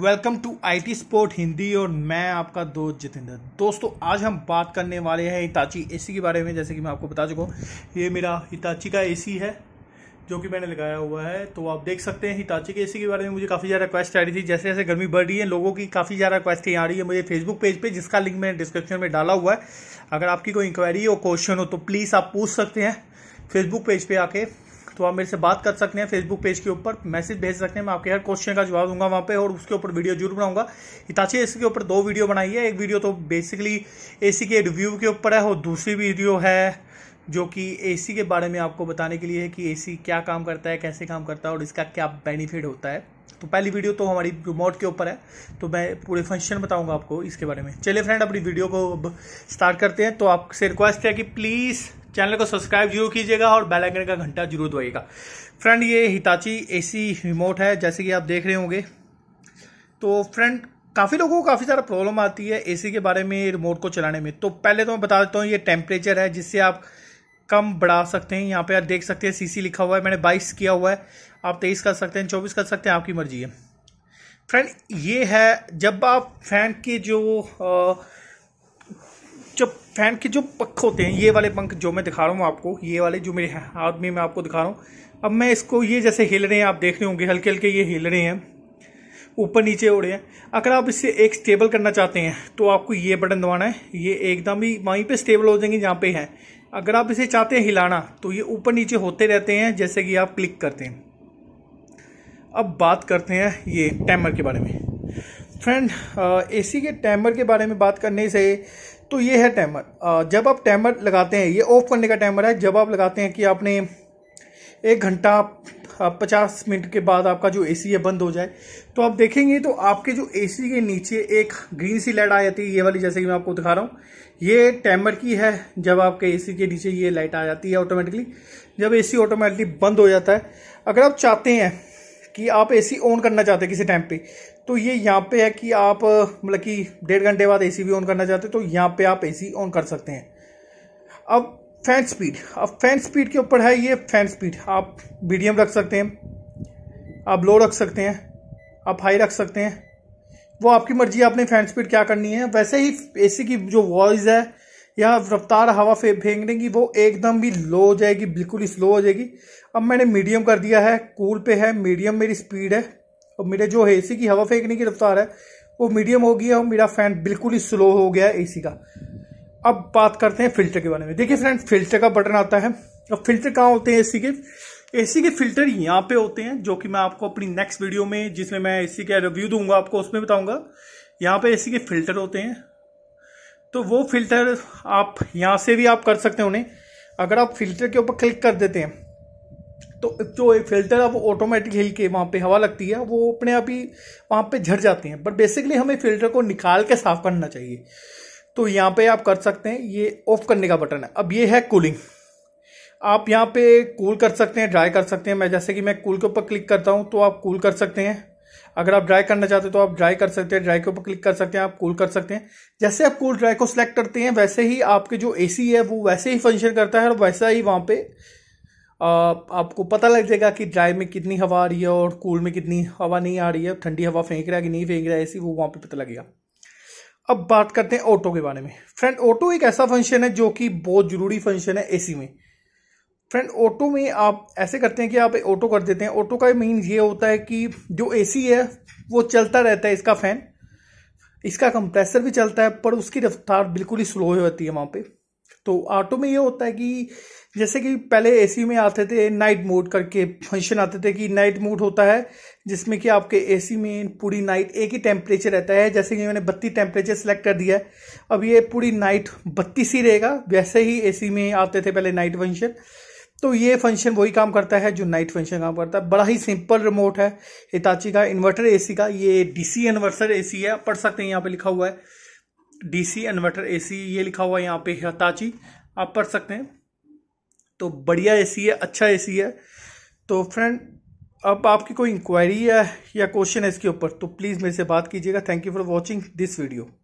welcome to IT sport Hindi और मैं आपका दोस्त जितेंद्र दोस्तों आज हम बात करने वाले हैं हिताची एसी के बारे में जैसे कि मैं आपको बता चुका हूँ ये मेरा हिताची का एसी है जो कि मैंने लगाया हुआ है तो आप देख सकते हैं हिताची के एसी के बारे में मुझे काफ़ी ज़्यादा रिक्वेस्ट आ रही थी जैसे जैसे गर्मी बढ़ रही है लोगों की काफ़ी ज़्यादा रिक्वेस्टें आ रही है मुझे फेसबुक पेज पे जिसका लिंक मैंने डिस्क्रिप्शन में डाला हुआ है अगर आपकी कोई इंक्वायरी हो क्वेश्चन हो तो प्लीज़ आप पूछ सकते हैं फेसबुक पेज पर आके तो आप मेरे से बात कर सकते हैं फेसबुक पेज के ऊपर मैसेज भेज सकते हैं मैं आपके हर क्वेश्चन का जवाब दूंगा वहाँ पे और उसके ऊपर वीडियो जरूर बनाऊंगा हिताची एसी के ऊपर दो वीडियो बनाई है एक वीडियो तो बेसिकली एसी के रिव्यू के ऊपर है और दूसरी वीडियो है जो कि एसी के बारे में आपको बताने के लिए है कि एसी क्या काम करता है कैसे काम करता है और इसका क्या बेनिफिट होता है तो पहली वीडियो तो हमारी रिमोट के ऊपर है तो मैं पूरे फंक्शन बताऊंगा आपको इसके बारे में चलिए फ्रेंड अपनी वीडियो को अब स्टार्ट करते हैं तो आपसे रिक्वेस्ट है कि प्लीज़ चैनल को सब्सक्राइब जरूर कीजिएगा और बेल आइकन का घंटा जरूर दबाइएगा फ्रेंड ये हिताची एसी रिमोट है जैसे कि आप देख रहे होंगे तो फ्रेंड काफ़ी लोगों को काफ़ी सारा प्रॉब्लम आती है एसी के बारे में रिमोट को चलाने में तो पहले तो मैं बता देता हूँ ये टेम्परेचर है जिससे आप कम बढ़ा सकते हैं यहाँ पे आप देख सकते हैं सीसी लिखा हुआ है मैंने बाईस किया हुआ है आप तेईस कर सकते हैं चौबीस कर सकते हैं आपकी मर्जी है फ्रेंड ये है जब आप फैन के जो जो फैन के जो पंख होते हैं ये वाले पंख जो मैं दिखा रहा हूँ आपको ये वाले जो मेरे हाथ में मैं आपको दिखा रहा हूँ अब मैं इसको ये जैसे हिल रहे हैं आप देख रहे होंगे हल्के हल्के ये हिल रहे हैं ऊपर नीचे हो रहे हैं अगर आप इसे एक स्टेबल करना चाहते हैं तो आपको ये बटन दबाना है ये एकदम ही वहीं पे स्टेबल हो जाएंगे जहाँ पे हैं अगर आप इसे चाहते हैं हिलाना तो ये ऊपर नीचे होते रहते हैं जैसे कि आप क्लिक करते हैं अब बात करते हैं ये टाइमर के बारे में फ्रेंड एसी के टाइमर के बारे में बात करने से तो ये है टाइमर जब आप टाइमर लगाते हैं ये ऑफ करने का टाइमर है जब आप लगाते हैं कि आपने एक घंटा हाँ, पचास मिनट के बाद आपका जो एसी है बंद हो जाए तो आप देखेंगे तो आपके जो एसी के नीचे एक ग्रीन सी लाइट आ जाती है ये वाली जैसे कि मैं आपको दिखा रहा हूँ ये टाइमर की है जब आपके एसी के नीचे ये लाइट आ जाती है ऑटोमेटिकली जब एसी ऑटोमेटिकली बंद हो जाता है अगर आप चाहते हैं कि आप सी ऑन करना चाहते हैं किसी टाइम पर तो ये यहाँ पे है कि आप मतलब कि डेढ़ घंटे बाद सी भी ऑन करना चाहते हैं तो यहाँ पर आप सी ऑन कर सकते हैं अब फैन स्पीड अब फैन स्पीड के ऊपर है ये फैन स्पीड आप मीडियम रख सकते हैं आप लो रख सकते हैं आप हाई रख सकते हैं वो आपकी मर्जी आपने फैन स्पीड क्या करनी है वैसे ही एसी की जो वॉइस है या रफ्तार हवा फेंकने की वो एकदम भी लो हो जाएगी बिल्कुल ही स्लो हो जाएगी अब मैंने मीडियम कर दिया है कूल पे है मीडियम मेरी स्पीड है और मेरे जो एसी की हवा फेंकने की रफ्तार है वो मीडियम हो गई है और मेरा फैन बिल्कुल ही स्लो हो गया है एसी का अब बात करते हैं फिल्टर के बारे में देखिए फ्रेंड फिल्टर का बटन आता है अब फिल्टर कहाँ होते हैं एसी के एसी के फिल्टर यहाँ पे होते हैं जो कि मैं आपको अपनी नेक्स्ट वीडियो में जिसमें मैं एसी का रिव्यू दूंगा आपको उसमें बताऊंगा यहाँ पे एसी के फिल्टर होते हैं तो वो फिल्टर आप यहाँ से भी आप कर सकते हैं उन्हें अगर आप फिल्टर के ऊपर क्लिक कर देते हैं तो जो फिल्टर वो ऑटोमेटिक हिल के वहाँ पे हवा लगती है वो अपने आप ही वहाँ पे झड़ जाते हैं बट बेसिकली हमें फिल्टर को निकाल के साफ करना चाहिए तो यहाँ पे आप कर सकते हैं ये ऑफ करने का बटन है अब ये है कूलिंग आप यहाँ पे कूल कर सकते हैं ड्राई कर सकते हैं मैं जैसे कि मैं कूल के ऊपर क्लिक करता हूँ तो आप कूल कर सकते हैं अगर आप ड्राई करना चाहते हैं तो आप ड्राई कर सकते हैं ड्राई के ऊपर क्लिक कर सकते हैं आप कूल कर सकते हैं जैसे आप कूल ड्राई को सिलेक्ट करते हैं वैसे ही आपके जो एसी है वो वैसे ही फंक्शन करता है और वैसा ही वहाँ पे आपको पता लग जाएगा कि ड्राई में कितनी हवा आ रही है और कूल में कितनी हवा नहीं आ रही है ठंडी हवा फेंक रहा है कि नहीं फेंक रहा है ऐसी वो वहाँ पर पता लगेगा अब बात करते हैं ऑटो के बारे में फ्रेंड ऑटो एक ऐसा फंक्शन है जो कि बहुत ज़रूरी फंक्शन है एसी में फ्रेंड ऑटो में आप ऐसे करते हैं कि आप ऑटो कर देते हैं ऑटो का मीन ये होता है कि जो एसी है वो चलता रहता है इसका फ़ैन इसका कंप्रेसर भी चलता है पर उसकी रफ्तार बिल्कुल ही स्लो हो जाती है वहाँ पे तो ऑटो में ये होता है कि जैसे कि पहले एसी में आते थे नाइट मोड करके फंक्शन आते थे कि नाइट मोड होता है जिसमें कि आपके एसी में पूरी नाइट एक ही टेम्परेचर रहता है जैसे कि मैंने बत्तीस टेम्परेचर सेलेक्ट कर दिया है अब ये पूरी नाइट बत्तीस ही रहेगा वैसे ही एसी में आते थे पहले नाइट फंक्शन तो ये फंक्शन वही काम करता है जो नाइट फंक्शन काम करता है बड़ा ही सिंपल रिमोट है हिताची का इन्वर्टर एसी का ये डीसी इन्वर्टर एसी है पढ़ सकते हैं यहाँ पे लिखा हुआ है डीसी इन्वर्टर एसी ये लिखा हुआ है यहाँ पे हताची आप पढ़ सकते हैं तो बढ़िया एसी है अच्छा एसी है तो फ्रेंड अब आपकी कोई इंक्वायरी है या क्वेश्चन है इसके ऊपर तो प्लीज़ मेरे से बात कीजिएगा thank you for watching this video